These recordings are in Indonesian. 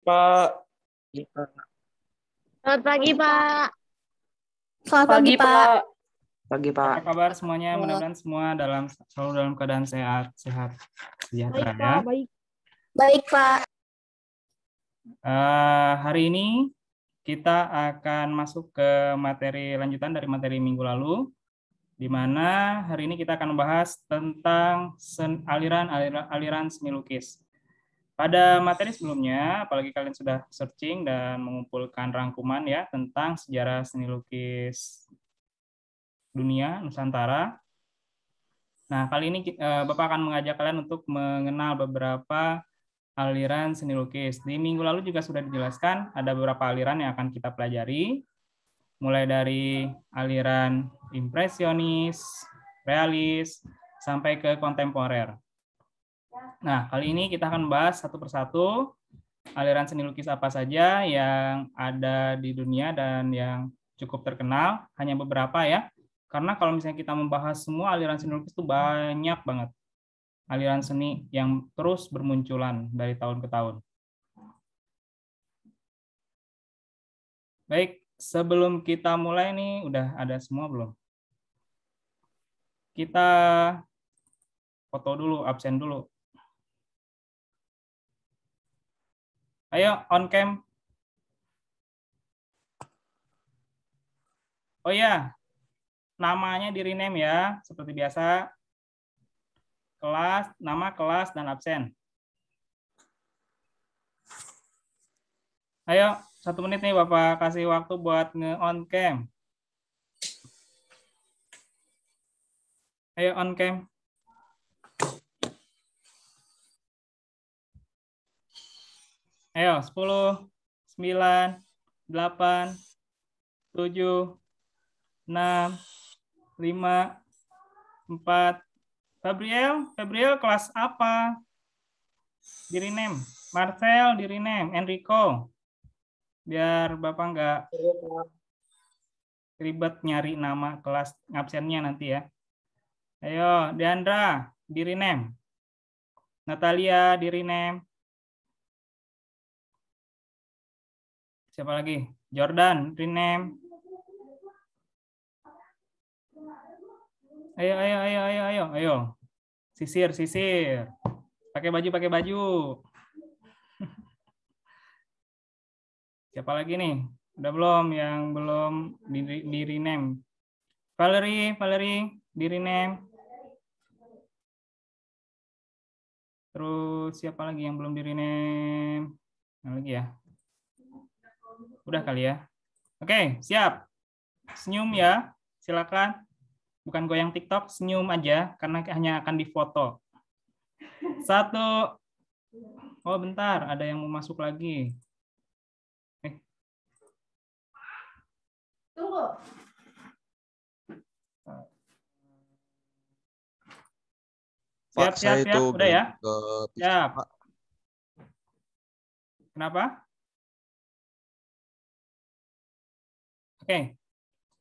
Pak. Selamat pagi, Pak. Selamat pagi, Pak. Pagi, Pak. Apa kabar semuanya? Mudah-mudahan semua dalam selalu dalam keadaan sehat, sehat, sejahtera ya. Baik. Baik, Pak. Uh, hari ini kita akan masuk ke materi lanjutan dari materi minggu lalu di mana hari ini kita akan membahas tentang aliran-aliran seni lukis. Pada materi sebelumnya, apalagi kalian sudah searching dan mengumpulkan rangkuman ya tentang sejarah seni lukis dunia Nusantara. Nah, kali ini eh, Bapak akan mengajak kalian untuk mengenal beberapa aliran seni lukis. Di minggu lalu juga sudah dijelaskan ada beberapa aliran yang akan kita pelajari, mulai dari aliran impresionis, realis, sampai ke kontemporer. Nah, kali ini kita akan bahas satu persatu aliran seni lukis apa saja yang ada di dunia dan yang cukup terkenal, hanya beberapa ya. Karena kalau misalnya kita membahas semua aliran seni lukis itu banyak banget aliran seni yang terus bermunculan dari tahun ke tahun. Baik, sebelum kita mulai nih, udah ada semua belum? Kita foto dulu, absen dulu. Ayo on cam. Oh iya, namanya di rename ya, seperti biasa. Kelas, nama kelas dan absen. Ayo, satu menit nih Bapak kasih waktu buat nge-on cam. Ayo on cam. Ayo, 10, 9, 8, 7, 6, 5, 4. Gabriel, Gabriel kelas apa? Diri name. Marcel, diri name. Enrico. Biar Bapak nggak ribet nyari nama kelas absennya nanti ya. Ayo, Deandra, diri name. Natalia, diri name. siapa lagi? Jordan, rename. Ayo, ayo, ayo, ayo, ayo, ayo. Sisir, sisir. Pakai baju, pakai baju. siapa lagi nih? Udah belum yang belum di, di rename? Valerie, Valerie, di rename. Terus siapa lagi yang belum di rename? Yang lagi ya? Udah kali ya. Oke, siap. Senyum ya. Silakan. Bukan goyang TikTok, senyum aja karena hanya akan difoto. Satu. Oh, bentar, ada yang mau masuk lagi. Eh. Tunggu. Siap, Pak, siap, siap. Udah ya? Siap. Kenapa? Oke.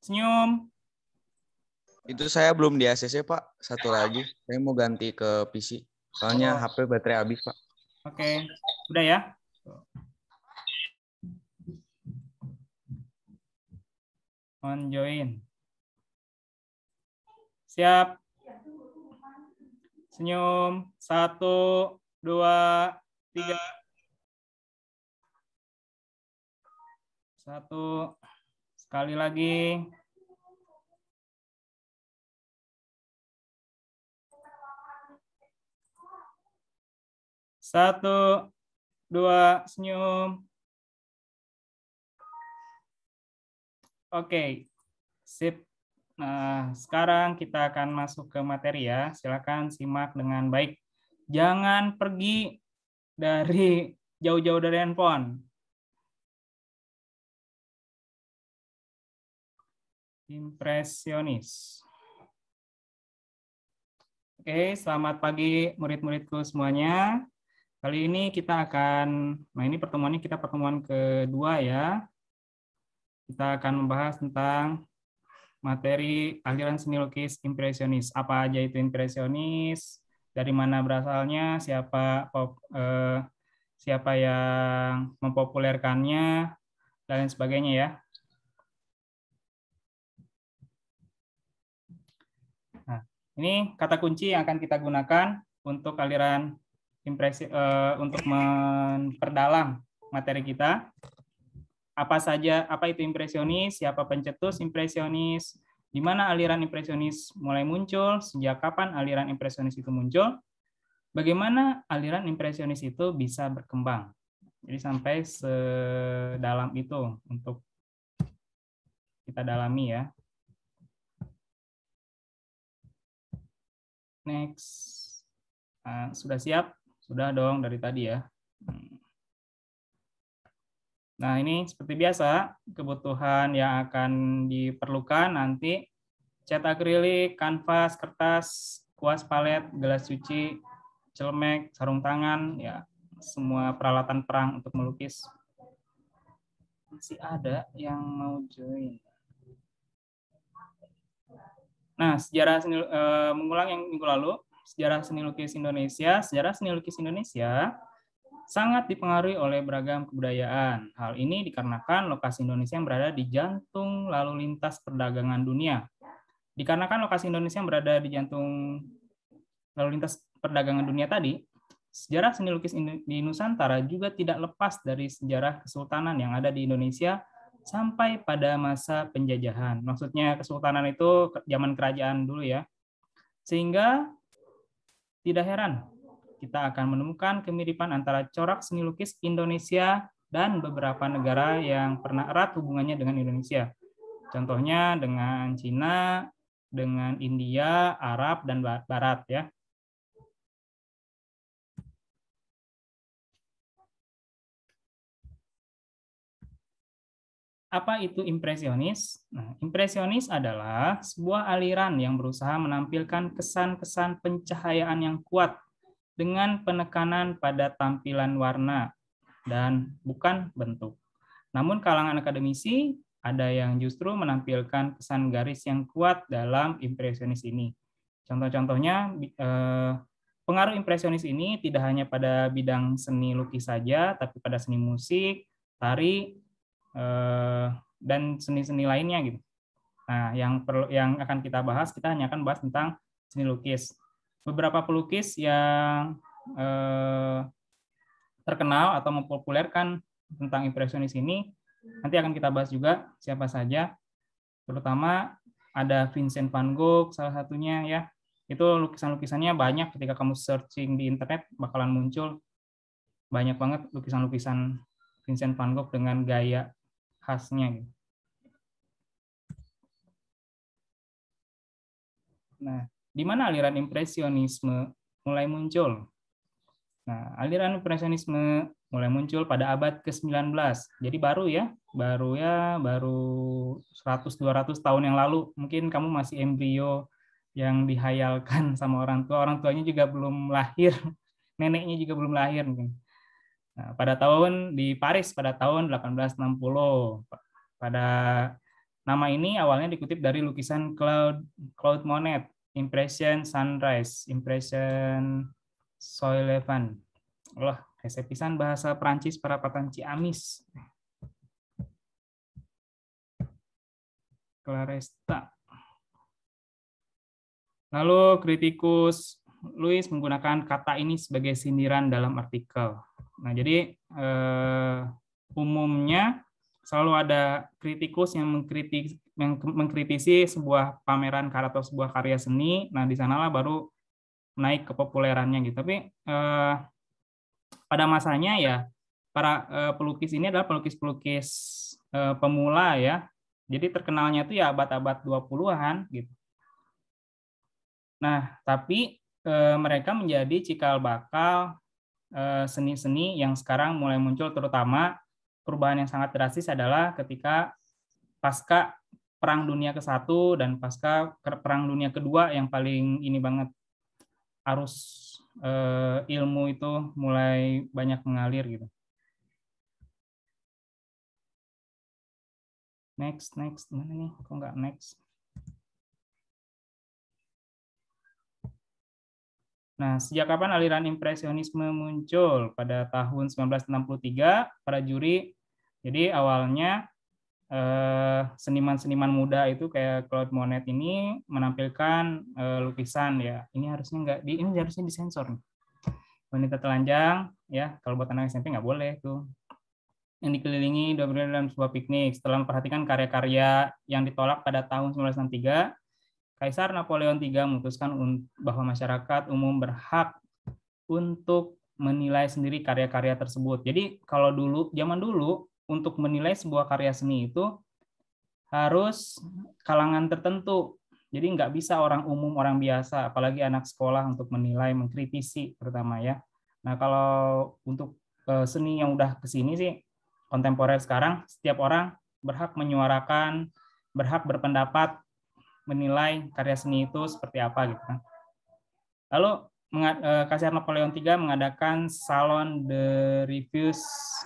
Senyum. Itu saya belum di ACC, Pak. Satu lagi. Saya mau ganti ke PC. Soalnya oh. HP baterai habis, Pak. Oke. Udah ya? On join. Siap. Senyum. Satu, dua, tiga. Satu, Sekali lagi. Satu, dua, senyum. Oke, sip. Nah, sekarang kita akan masuk ke materi ya. Silakan simak dengan baik. Jangan pergi dari jauh-jauh dari handphone. impresionis. Oke, selamat pagi murid-muridku semuanya. Kali ini kita akan, nah ini pertemuannya kita pertemuan kedua ya. Kita akan membahas tentang materi aliran seni lukis impresionis. Apa aja itu impresionis, dari mana berasalnya, siapa pop, eh, siapa yang mempopulerkannya, dan sebagainya ya. Ini kata kunci yang akan kita gunakan untuk aliran impresi uh, untuk memperdalam materi kita. Apa saja, apa itu impresionis, siapa pencetus impresionis, di mana aliran impresionis mulai muncul, sejak kapan aliran impresionis itu muncul, bagaimana aliran impresionis itu bisa berkembang. Jadi sampai sedalam itu untuk kita dalami ya. Next. Nah, sudah siap? Sudah dong dari tadi ya. Hmm. Nah, ini seperti biasa, kebutuhan yang akan diperlukan nanti cat akrilik, kanvas, kertas, kuas palet, gelas cuci, celemek, sarung tangan, ya semua peralatan perang untuk melukis. Masih ada yang mau join. Nah, sejarah seni, uh, mengulang yang minggu lalu, sejarah seni lukis Indonesia, sejarah seni lukis Indonesia sangat dipengaruhi oleh beragam kebudayaan. Hal ini dikarenakan lokasi Indonesia yang berada di jantung lalu lintas perdagangan dunia. Dikarenakan lokasi Indonesia yang berada di jantung lalu lintas perdagangan dunia tadi, sejarah seni lukis di Nusantara juga tidak lepas dari sejarah kesultanan yang ada di Indonesia sampai pada masa penjajahan. Maksudnya kesultanan itu zaman kerajaan dulu ya. Sehingga tidak heran kita akan menemukan kemiripan antara corak seni lukis Indonesia dan beberapa negara yang pernah erat hubungannya dengan Indonesia. Contohnya dengan Cina, dengan India, Arab, dan Barat ya. Apa itu impresionis? Nah, impresionis adalah sebuah aliran yang berusaha menampilkan kesan-kesan pencahayaan yang kuat dengan penekanan pada tampilan warna dan bukan bentuk. Namun kalangan akademisi ada yang justru menampilkan kesan garis yang kuat dalam impresionis ini. Contoh-contohnya eh, pengaruh impresionis ini tidak hanya pada bidang seni lukis saja, tapi pada seni musik, tari, Eh, dan seni-seni lainnya gitu. Nah, yang perlu yang akan kita bahas kita hanya akan bahas tentang seni lukis. Beberapa pelukis yang eh, terkenal atau mempopulerkan tentang impresionis ini nanti akan kita bahas juga siapa saja. Terutama ada Vincent van Gogh salah satunya ya. Itu lukisan-lukisannya banyak ketika kamu searching di internet bakalan muncul banyak banget lukisan-lukisan Vincent van Gogh dengan gaya khasnya. Gitu. Nah, di mana aliran impresionisme mulai muncul? Nah, aliran impresionisme mulai muncul pada abad ke-19. Jadi baru ya, baru ya, baru 100-200 tahun yang lalu. Mungkin kamu masih embrio yang dihayalkan sama orang tua. Orang tuanya juga belum lahir, neneknya juga belum lahir mungkin. Nah, pada tahun di Paris pada tahun 1860. Pada nama ini awalnya dikutip dari lukisan Claude, Claude Monet, Impression Sunrise, Impression Soylent. Allah, pisan bahasa Prancis para patan amis Claresta. Lalu kritikus Louis menggunakan kata ini sebagai sindiran dalam artikel. Nah, jadi eh, umumnya selalu ada kritikus yang mengkritik mengkritisi sebuah pameran karya atau sebuah karya seni. Nah, di sanalah baru naik kepopulerannya gitu. Tapi eh, pada masanya ya para eh, pelukis ini adalah pelukis-pelukis eh, pemula ya. Jadi terkenalnya itu ya abad-abad 20-an gitu. Nah, tapi eh, mereka menjadi cikal bakal Eh, seni-seni yang sekarang mulai muncul terutama perubahan yang sangat drastis adalah ketika pasca perang dunia ke-1 dan pasca perang dunia kedua yang paling ini banget arus uh, ilmu itu mulai banyak mengalir gitu. Next, next, mana nih? Kok nggak next? Nah, sejak kapan aliran impresionisme muncul? Pada tahun 1963, para juri. Jadi awalnya eh, seniman-seniman muda itu kayak Claude Monet ini menampilkan eh, lukisan ya. Ini harusnya nggak di ini harusnya disensor nih. Wanita telanjang ya, kalau buat anak SMP nggak boleh tuh. Yang dikelilingi dalam sebuah piknik. Setelah memperhatikan karya-karya yang ditolak pada tahun 1963, Kaisar Napoleon III memutuskan bahwa masyarakat umum berhak untuk menilai sendiri karya-karya tersebut. Jadi kalau dulu, zaman dulu, untuk menilai sebuah karya seni itu harus kalangan tertentu. Jadi nggak bisa orang umum, orang biasa, apalagi anak sekolah untuk menilai, mengkritisi pertama ya. Nah kalau untuk eh, seni yang udah kesini sih, kontemporer sekarang, setiap orang berhak menyuarakan, berhak berpendapat menilai karya seni itu seperti apa gitu kan. Lalu e, Kaisar Napoleon III mengadakan salon the reviews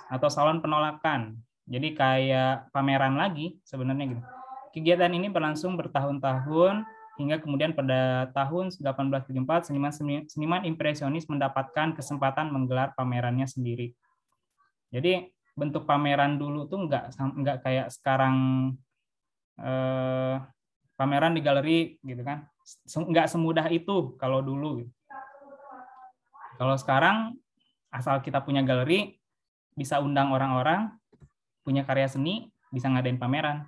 atau salon penolakan. Jadi kayak pameran lagi sebenarnya gitu. Kegiatan ini berlangsung bertahun-tahun hingga kemudian pada tahun 1874 seniman seniman impresionis mendapatkan kesempatan menggelar pamerannya sendiri. Jadi bentuk pameran dulu tuh nggak nggak kayak sekarang eh, pameran di galeri gitu kan nggak semudah itu kalau dulu gitu. kalau sekarang asal kita punya galeri bisa undang orang-orang punya karya seni bisa ngadain pameran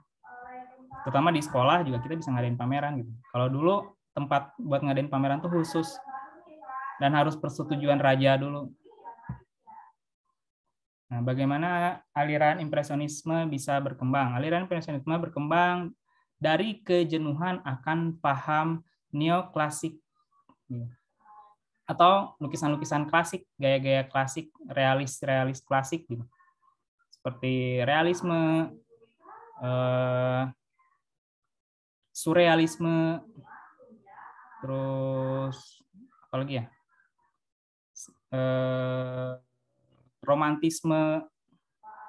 terutama di sekolah juga kita bisa ngadain pameran gitu kalau dulu tempat buat ngadain pameran tuh khusus dan harus persetujuan raja dulu Nah, bagaimana aliran impresionisme bisa berkembang? Aliran impresionisme berkembang dari kejenuhan akan paham neoklasik atau lukisan-lukisan klasik, gaya-gaya klasik, realis-realis klasik gitu. Seperti realisme, eh, surrealisme, terus apa lagi ya? Eh, romantisme,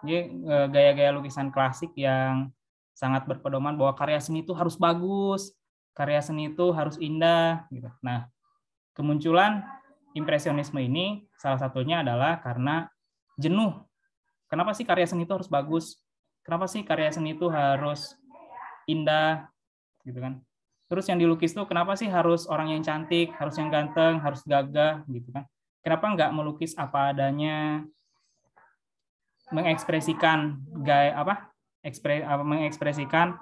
eh, gaya-gaya lukisan klasik yang sangat berpedoman bahwa karya seni itu harus bagus, karya seni itu harus indah gitu. Nah, kemunculan impresionisme ini salah satunya adalah karena jenuh. Kenapa sih karya seni itu harus bagus? Kenapa sih karya seni itu harus indah gitu kan? Terus yang dilukis tuh kenapa sih harus orang yang cantik, harus yang ganteng, harus gagah gitu kan? Kenapa nggak melukis apa adanya, mengekspresikan gaya apa ekspres, mengekspresikan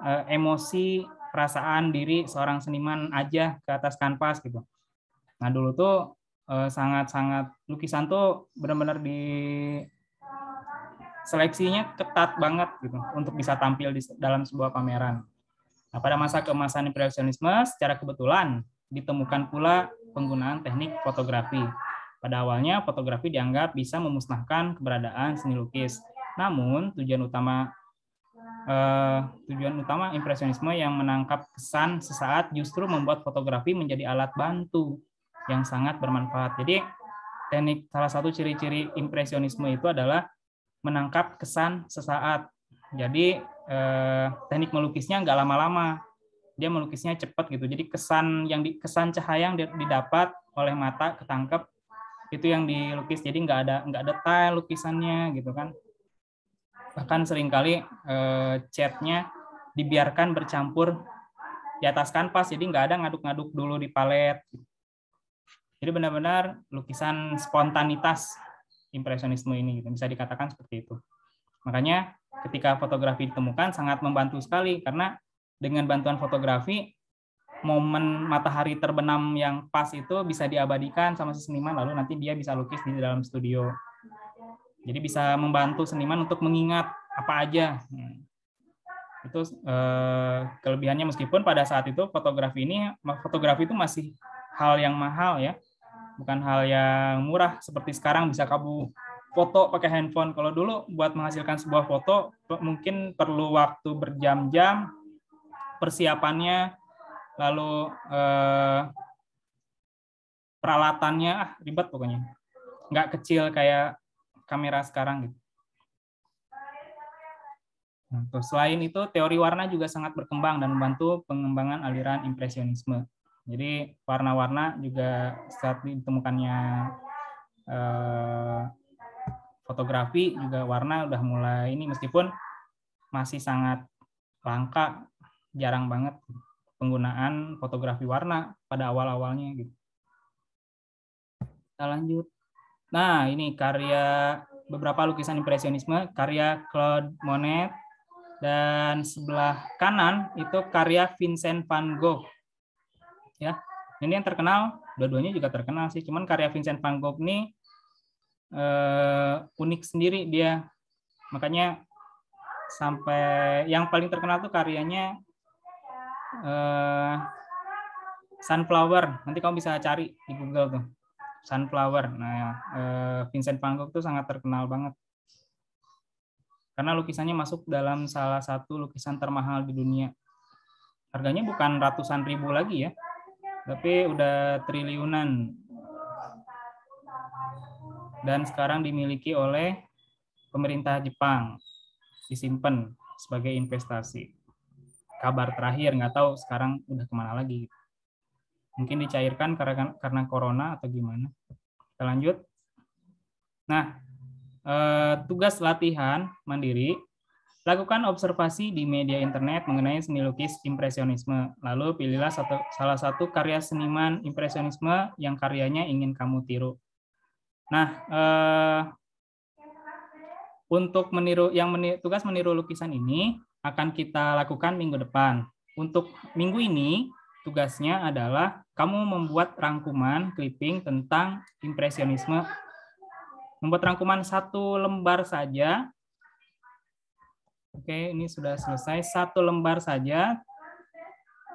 uh, emosi perasaan diri seorang seniman aja ke atas kanvas gitu. Nah dulu tuh eh, sangat-sangat uh, lukisan tuh benar-benar di seleksinya ketat banget gitu untuk bisa tampil di dalam sebuah pameran. Nah, pada masa keemasan impresionisme secara kebetulan ditemukan pula penggunaan teknik fotografi. Pada awalnya fotografi dianggap bisa memusnahkan keberadaan seni lukis. Namun tujuan utama eh, tujuan utama impresionisme yang menangkap kesan sesaat justru membuat fotografi menjadi alat bantu yang sangat bermanfaat. Jadi teknik salah satu ciri-ciri impresionisme itu adalah menangkap kesan sesaat. Jadi eh, teknik melukisnya nggak lama-lama, dia melukisnya cepat gitu. Jadi kesan yang di, kesan cahaya yang didapat oleh mata ketangkep itu yang dilukis. Jadi nggak ada nggak detail lukisannya gitu kan bahkan seringkali eh, chatnya dibiarkan bercampur di atas kanvas jadi nggak ada ngaduk-ngaduk dulu di palet jadi benar-benar lukisan spontanitas impresionisme ini gitu. bisa dikatakan seperti itu makanya ketika fotografi ditemukan sangat membantu sekali karena dengan bantuan fotografi momen matahari terbenam yang pas itu bisa diabadikan sama si seniman lalu nanti dia bisa lukis di dalam studio jadi bisa membantu seniman untuk mengingat apa aja. Hmm. Itu eh, kelebihannya meskipun pada saat itu fotografi ini fotografi itu masih hal yang mahal ya. Bukan hal yang murah seperti sekarang bisa kamu foto pakai handphone. Kalau dulu buat menghasilkan sebuah foto mungkin perlu waktu berjam-jam persiapannya, lalu eh, peralatannya ah ribet pokoknya. Nggak kecil kayak kamera sekarang gitu. Nah, terus selain itu teori warna juga sangat berkembang dan membantu pengembangan aliran impresionisme. Jadi warna-warna juga saat ditemukannya eh, fotografi juga warna udah mulai ini meskipun masih sangat langka, jarang banget penggunaan fotografi warna pada awal-awalnya gitu. Kita lanjut. Nah, ini karya beberapa lukisan impresionisme, karya Claude Monet, dan sebelah kanan itu karya Vincent van Gogh. Ya, ini yang terkenal, dua-duanya juga terkenal sih. Cuman karya Vincent van Gogh ini uh, unik sendiri dia, makanya sampai yang paling terkenal tuh karyanya uh, Sunflower. Nanti kamu bisa cari di Google tuh. Sunflower. Nah, eh, Vincent Van Gogh itu sangat terkenal banget. Karena lukisannya masuk dalam salah satu lukisan termahal di dunia. Harganya bukan ratusan ribu lagi ya, tapi udah triliunan. Dan sekarang dimiliki oleh pemerintah Jepang. Disimpan sebagai investasi. Kabar terakhir, nggak tahu sekarang udah kemana lagi. Gitu. Mungkin dicairkan karena karena corona atau gimana. Kita lanjut. Nah, eh, tugas latihan mandiri Lakukan observasi di media internet mengenai seni lukis impresionisme. Lalu pilihlah satu, salah satu karya seniman impresionisme yang karyanya ingin kamu tiru. Nah, eh, untuk meniru yang meniru, tugas meniru lukisan ini akan kita lakukan minggu depan. Untuk minggu ini tugasnya adalah kamu membuat rangkuman clipping tentang impresionisme. Membuat rangkuman satu lembar saja. Oke, ini sudah selesai. Satu lembar saja.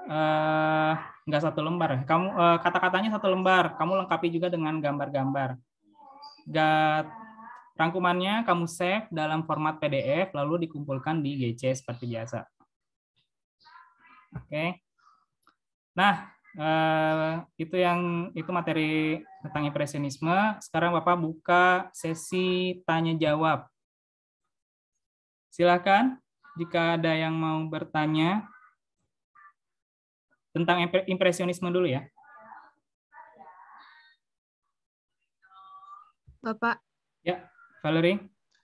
Uh, eh, enggak satu lembar. Kamu uh, kata-katanya satu lembar. Kamu lengkapi juga dengan gambar-gambar. Rangkumannya kamu save dalam format PDF lalu dikumpulkan di GC seperti biasa. Oke. Okay. Nah, eh, itu yang itu materi tentang impresionisme. Sekarang Bapak buka sesi tanya jawab. Silakan jika ada yang mau bertanya tentang impresionisme dulu ya. Bapak. Ya, Valerie.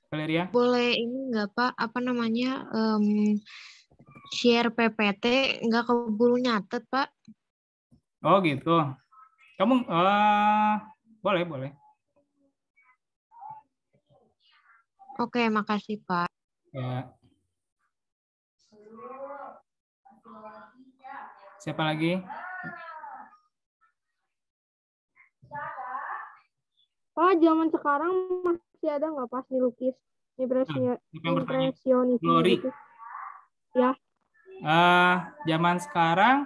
Valeria. Boleh ini enggak Pak, apa namanya um, share PPT nggak keburu nyatet, Pak. Oh gitu. Kamu uh, boleh boleh. Oke, makasih Pak. Ya. Siapa lagi? Pak, zaman sekarang masih ada nggak pas dilukis nah, impresionis? Nah, Glory. Ya uh, zaman sekarang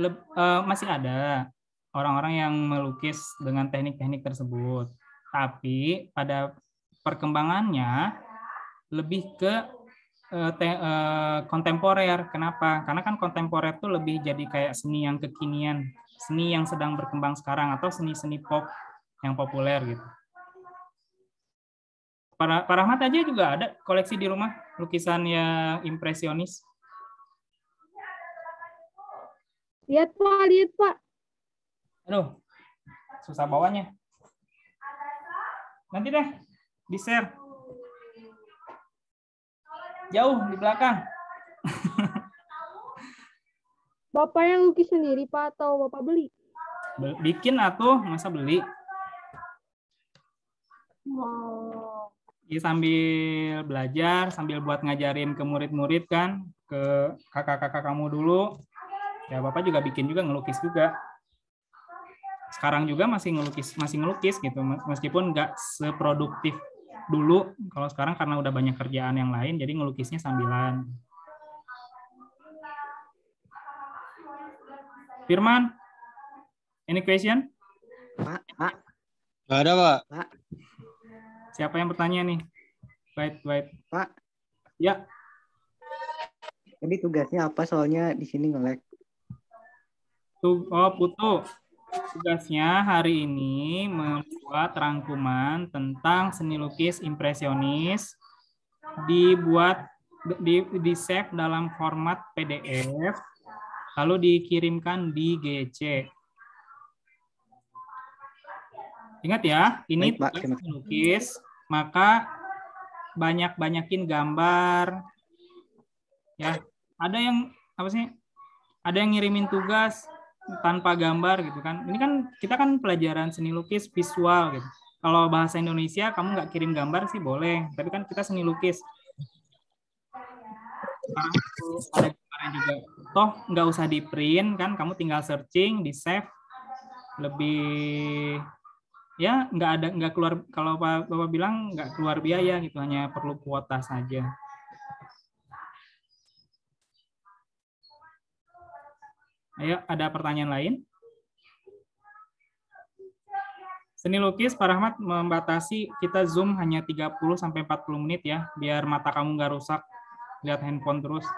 uh, masih ada orang-orang yang melukis dengan teknik-teknik tersebut. Tapi pada perkembangannya lebih ke uh, te, uh, kontemporer. Kenapa? Karena kan kontemporer itu lebih jadi kayak seni yang kekinian, seni yang sedang berkembang sekarang atau seni-seni pop yang populer gitu. Para Rahmat aja juga ada koleksi di rumah lukisan yang impresionis. Lihat Pak, lihat Pak. Aduh, susah bawanya. Nanti deh, di share. Jauh di belakang. Bapak yang lukis sendiri Pak atau Bapak beli? Bikin atau masa beli? Wow. Iya, sambil belajar, sambil buat ngajarin ke murid-murid kan, ke kakak-kakak kamu dulu, ya bapak juga bikin juga ngelukis juga sekarang juga masih ngelukis masih ngelukis gitu meskipun nggak seproduktif dulu kalau sekarang karena udah banyak kerjaan yang lain jadi ngelukisnya sambilan Firman ini question Pak Pak Gak ada Pak siapa yang bertanya nih baik baik Pak ya jadi tugasnya apa soalnya di sini ngelek Oh, Putu. Tugasnya hari ini membuat rangkuman tentang seni lukis impresionis dibuat di di save dalam format PDF lalu dikirimkan di GC. Ingat ya, ini Baik, tugas lukis, maka banyak-banyakin gambar. Ya, ada yang apa sih? Ada yang ngirimin tugas tanpa gambar gitu kan. Ini kan kita kan pelajaran seni lukis visual gitu. Kalau bahasa Indonesia kamu nggak kirim gambar sih boleh, tapi kan kita seni lukis. ada gambar juga. Toh nggak usah di print kan, kamu tinggal searching, di save, lebih ya nggak ada nggak keluar kalau bapak bilang nggak keluar biaya gitu hanya perlu kuota saja. Ayo, ada pertanyaan lain? Seni lukis, Pak Rahmat membatasi kita Zoom hanya 30 40 menit ya, biar mata kamu nggak rusak, lihat handphone terus.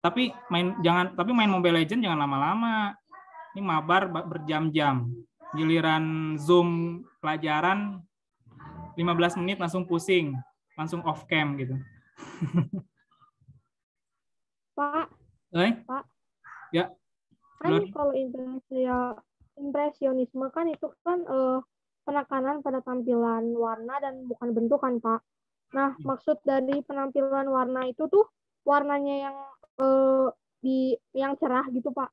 Tapi main jangan tapi main Mobile Legend jangan lama-lama. Ini mabar berjam-jam. Giliran Zoom pelajaran 15 menit langsung pusing, langsung off cam gitu. Pak. Eh? Pak. Ya kan kalau impresia, impresionisme kan itu kan uh, penekanan pada tampilan warna dan bukan bentuk kan pak nah hmm. maksud dari penampilan warna itu tuh warnanya yang uh, di yang cerah gitu pak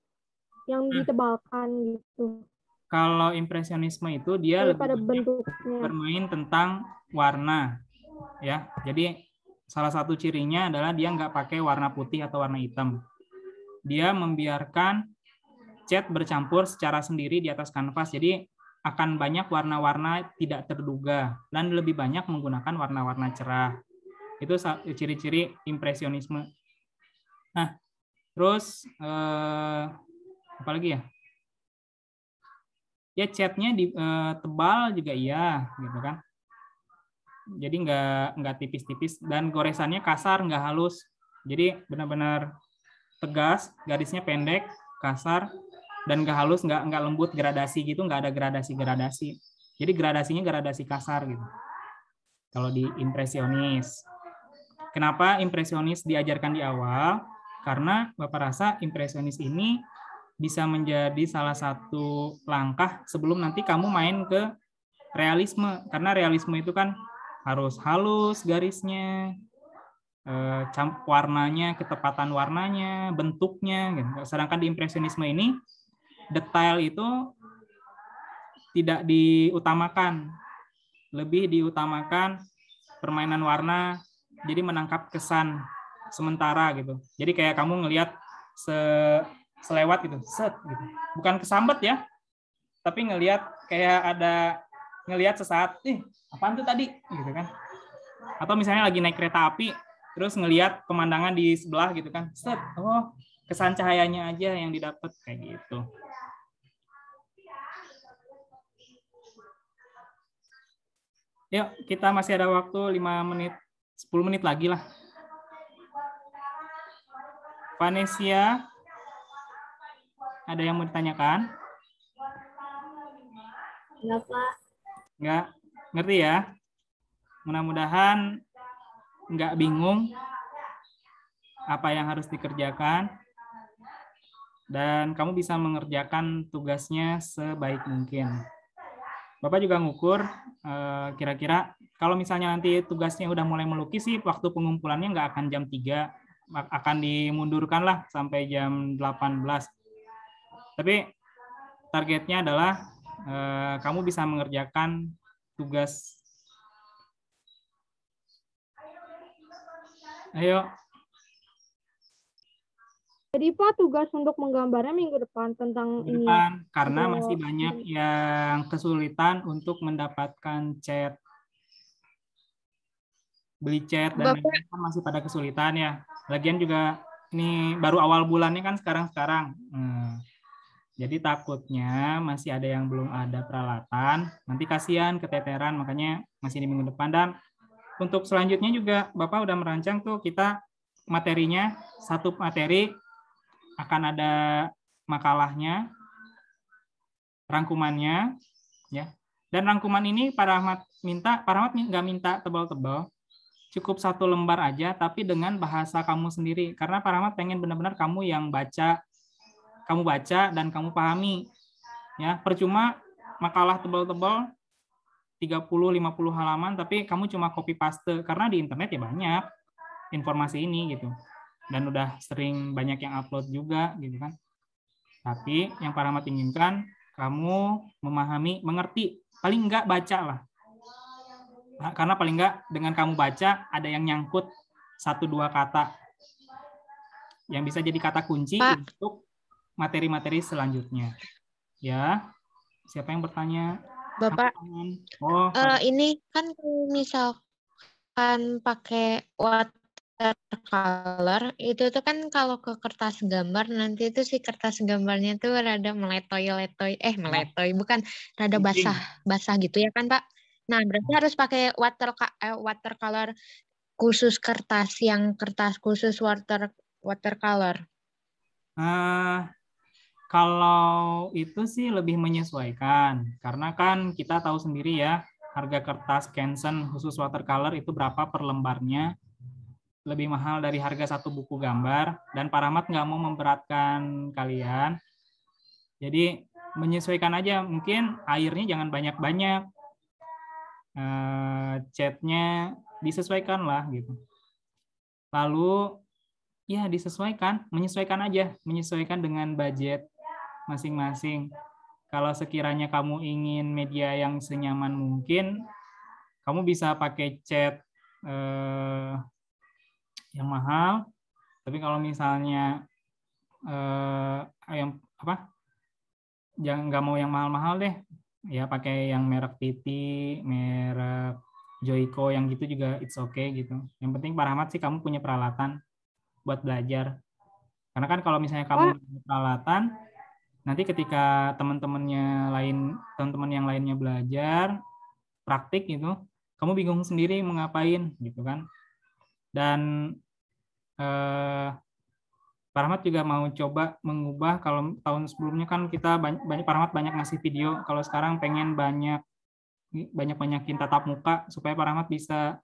yang hmm. ditebalkan gitu kalau impresionisme itu dia bentuknya bermain tentang warna ya jadi salah satu cirinya adalah dia nggak pakai warna putih atau warna hitam dia membiarkan cat bercampur secara sendiri di atas kanvas. Jadi akan banyak warna-warna tidak terduga dan lebih banyak menggunakan warna-warna cerah. Itu ciri-ciri impresionisme. Nah, terus eh, apa lagi ya? Ya catnya di eh, tebal juga iya, gitu kan? Jadi nggak nggak tipis-tipis dan goresannya kasar nggak halus. Jadi benar-benar tegas, garisnya pendek, kasar, dan gak halus nggak nggak lembut gradasi gitu nggak ada gradasi gradasi jadi gradasinya gradasi kasar gitu kalau di impresionis kenapa impresionis diajarkan di awal karena bapak rasa impresionis ini bisa menjadi salah satu langkah sebelum nanti kamu main ke realisme karena realisme itu kan harus halus garisnya eh, warnanya ketepatan warnanya bentuknya gitu. sedangkan di impresionisme ini detail itu tidak diutamakan lebih diutamakan permainan warna jadi menangkap kesan sementara gitu jadi kayak kamu ngelihat se selewat gitu set gitu bukan kesambet ya tapi ngelihat kayak ada ngelihat sesaat ih apaan tuh tadi gitu kan atau misalnya lagi naik kereta api terus ngelihat pemandangan di sebelah gitu kan set oh kesan cahayanya aja yang didapat kayak gitu Yuk, kita masih ada waktu 5 menit, 10 menit lagi lah. Vanessa, ada yang mau ditanyakan? Enggak, Pak. Enggak, ngerti ya? Mudah-mudahan enggak bingung apa yang harus dikerjakan dan kamu bisa mengerjakan tugasnya sebaik mungkin. Bapak juga ngukur eh, kira-kira kalau misalnya nanti tugasnya udah mulai melukis sih waktu pengumpulannya nggak akan jam 3 akan dimundurkan lah sampai jam 18. Tapi targetnya adalah uh, kamu bisa mengerjakan tugas. Ayo, jadi Pak tugas untuk menggambarnya minggu depan tentang minggu ini. Ya? Depan, karena oh. masih banyak hmm. yang kesulitan untuk mendapatkan chat, Beli chat dan lain kan masih pada kesulitan ya. Lagian juga ini baru awal bulannya kan sekarang-sekarang. Hmm. Jadi takutnya masih ada yang belum ada peralatan, nanti kasihan keteteran makanya masih di minggu depan dan untuk selanjutnya juga Bapak udah merancang tuh kita materinya satu materi akan ada makalahnya, rangkumannya, ya. Dan rangkuman ini para Rahmat minta, para Rahmat nggak minta tebal-tebal, cukup satu lembar aja, tapi dengan bahasa kamu sendiri. Karena para Rahmat pengen benar-benar kamu yang baca, kamu baca dan kamu pahami. Ya, percuma makalah tebal-tebal 30-50 halaman, tapi kamu cuma copy paste karena di internet ya banyak informasi ini gitu dan udah sering banyak yang upload juga gitu kan. Tapi yang para mati inginkan kamu memahami, mengerti, paling enggak baca lah. Nah, karena paling enggak dengan kamu baca ada yang nyangkut satu dua kata yang bisa jadi kata kunci Pak. untuk materi-materi selanjutnya. Ya. Siapa yang bertanya? Bapak. Oh, uh, ini kan misalkan pakai what watercolor itu tuh kan kalau ke kertas gambar nanti itu si kertas gambarnya tuh rada meletoy-letoy eh hmm. meletoy bukan rada basah basah gitu ya kan pak nah berarti harus pakai water eh, watercolor khusus kertas yang kertas khusus water watercolor uh, eh, kalau itu sih lebih menyesuaikan karena kan kita tahu sendiri ya harga kertas Canson khusus watercolor itu berapa per lembarnya lebih mahal dari harga satu buku gambar dan para mat nggak mau memberatkan kalian. Jadi menyesuaikan aja mungkin airnya jangan banyak-banyak, e, catnya disesuaikan lah gitu. Lalu ya disesuaikan, menyesuaikan aja, menyesuaikan dengan budget masing-masing. Kalau sekiranya kamu ingin media yang senyaman mungkin, kamu bisa pakai cat eh, yang mahal. Tapi kalau misalnya eh, yang apa? Jangan nggak mau yang mahal-mahal deh. Ya pakai yang merek PT, merek Joico yang gitu juga it's okay gitu. Yang penting Pak Rahmat sih kamu punya peralatan buat belajar. Karena kan kalau misalnya kamu punya peralatan, nanti ketika teman-temannya lain, teman-teman yang lainnya belajar, praktik gitu, kamu bingung sendiri mengapain gitu kan. Dan eh, Pak Rahmat juga mau coba mengubah kalau tahun sebelumnya kan kita banyak, banyak Pak Rahmat banyak ngasih video, kalau sekarang pengen banyak banyak banyakin tatap muka supaya Pak Rahmat bisa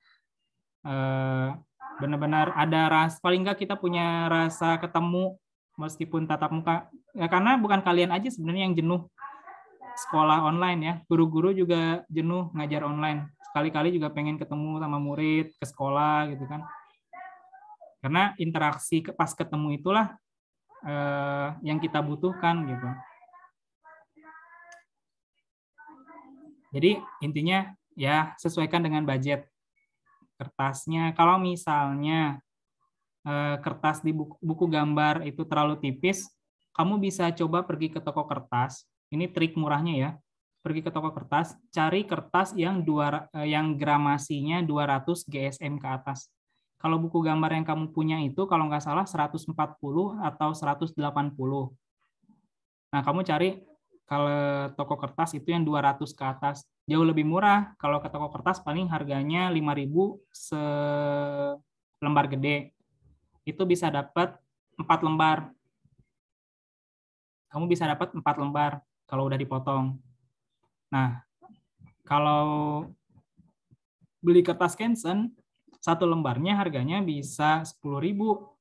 eh, benar-benar ada ras paling nggak kita punya rasa ketemu meskipun tatap muka ya, karena bukan kalian aja sebenarnya yang jenuh sekolah online ya guru-guru juga jenuh ngajar online sekali-kali juga pengen ketemu sama murid ke sekolah gitu kan karena interaksi pas ketemu itulah eh, yang kita butuhkan gitu. Jadi intinya ya sesuaikan dengan budget kertasnya. Kalau misalnya eh, kertas di buku, buku gambar itu terlalu tipis, kamu bisa coba pergi ke toko kertas. Ini trik murahnya ya. Pergi ke toko kertas, cari kertas yang dua, eh, yang gramasinya 200 GSM ke atas. Kalau buku gambar yang kamu punya itu kalau nggak salah 140 atau 180. Nah, kamu cari kalau toko kertas itu yang 200 ke atas. Jauh lebih murah. Kalau ke toko kertas paling harganya 5.000 se lembar gede. Itu bisa dapat empat lembar. Kamu bisa dapat empat lembar kalau udah dipotong. Nah, kalau beli kertas Kensen satu lembarnya harganya bisa 10.000.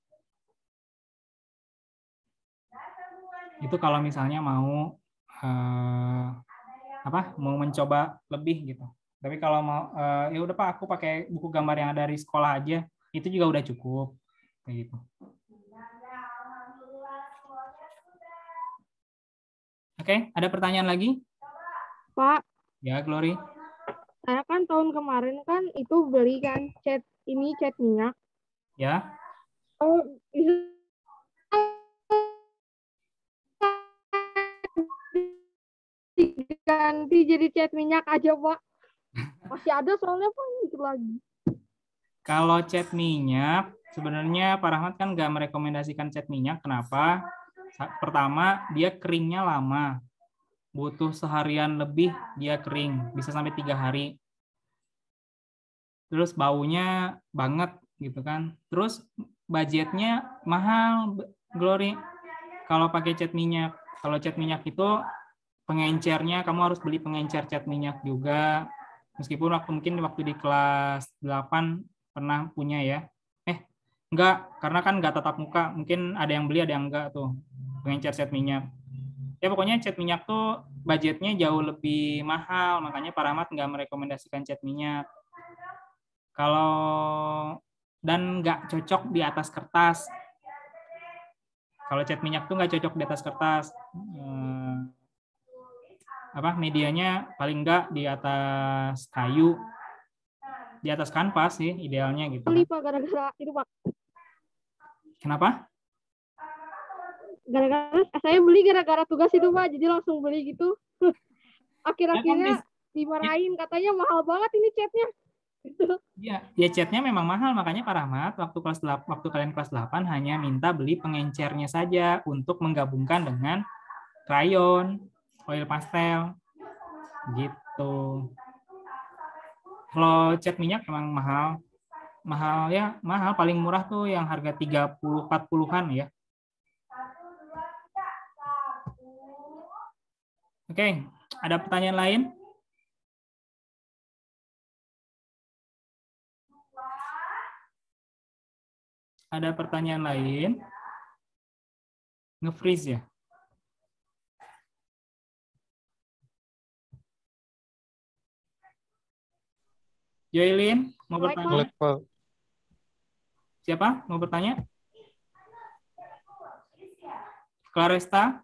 Itu kalau misalnya mau eh, apa? mau mencoba lebih gitu. Tapi kalau mau eh, ya udah Pak, aku pakai buku gambar yang ada di sekolah aja, itu juga udah cukup. Kayak gitu. Oke, okay, ada pertanyaan lagi? Pak. Ya, Glory. Saya kan tahun kemarin kan itu beli kan cat ini cat minyak. Ya. Oh, iya. diganti jadi cat minyak aja, Pak. Masih ada soalnya Pak itu lagi. Kalau cat minyak, sebenarnya Pak Rahmat kan nggak merekomendasikan cat minyak. Kenapa? Pertama, dia keringnya lama butuh seharian lebih dia kering, bisa sampai tiga hari. Terus baunya banget gitu kan. Terus budgetnya mahal, Glory. Kalau pakai cat minyak, kalau cat minyak itu pengencernya kamu harus beli pengencer cat minyak juga. Meskipun waktu mungkin waktu di kelas 8 pernah punya ya. Eh, enggak, karena kan enggak tatap muka. Mungkin ada yang beli, ada yang enggak tuh pengencer cat minyak ya pokoknya cat minyak tuh budgetnya jauh lebih mahal makanya para amat nggak merekomendasikan cat minyak kalau dan nggak cocok di atas kertas kalau cat minyak tuh nggak cocok di atas kertas hmm, apa medianya paling nggak di atas kayu di atas kanvas sih idealnya gitu. Kenapa? gara-gara eh, saya beli gara-gara tugas itu pak jadi langsung beli gitu akhir-akhirnya dimarahin katanya mahal banget ini chatnya Iya, ya catnya memang mahal makanya Pak Rahmat waktu kelas 8, waktu kalian kelas 8 hanya minta beli pengencernya saja untuk menggabungkan dengan crayon oil pastel. Gitu. Kalau cat minyak memang mahal. Mahal ya, mahal paling murah tuh yang harga 30 40-an ya. Oke, okay. ada pertanyaan lain? Ada pertanyaan lain? Nge-freeze ya? Yoilin, mau bertanya? Siapa? Mau bertanya? Claresta?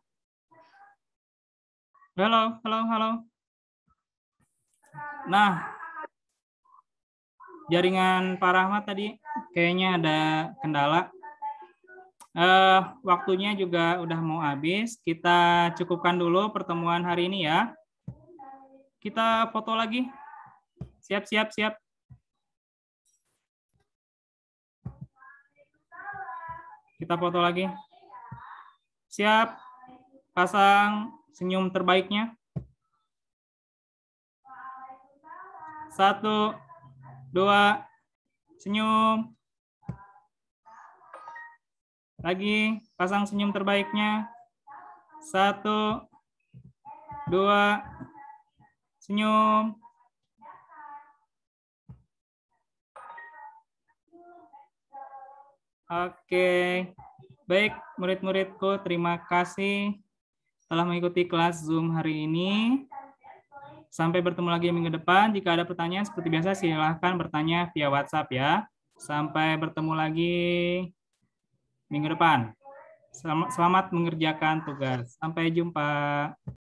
Halo, halo, halo. Nah, jaringan Pak Rahmat tadi kayaknya ada kendala. Uh, waktunya juga udah mau habis. Kita cukupkan dulu pertemuan hari ini ya. Kita foto lagi. Siap, siap, siap. Kita foto lagi. Siap. Pasang senyum terbaiknya? Satu, dua, senyum. Lagi, pasang senyum terbaiknya. Satu, dua, senyum. Oke, baik murid-muridku, terima kasih telah mengikuti kelas Zoom hari ini. Sampai bertemu lagi minggu depan. Jika ada pertanyaan seperti biasa silahkan bertanya via WhatsApp ya. Sampai bertemu lagi minggu depan. Selamat mengerjakan tugas. Sampai jumpa.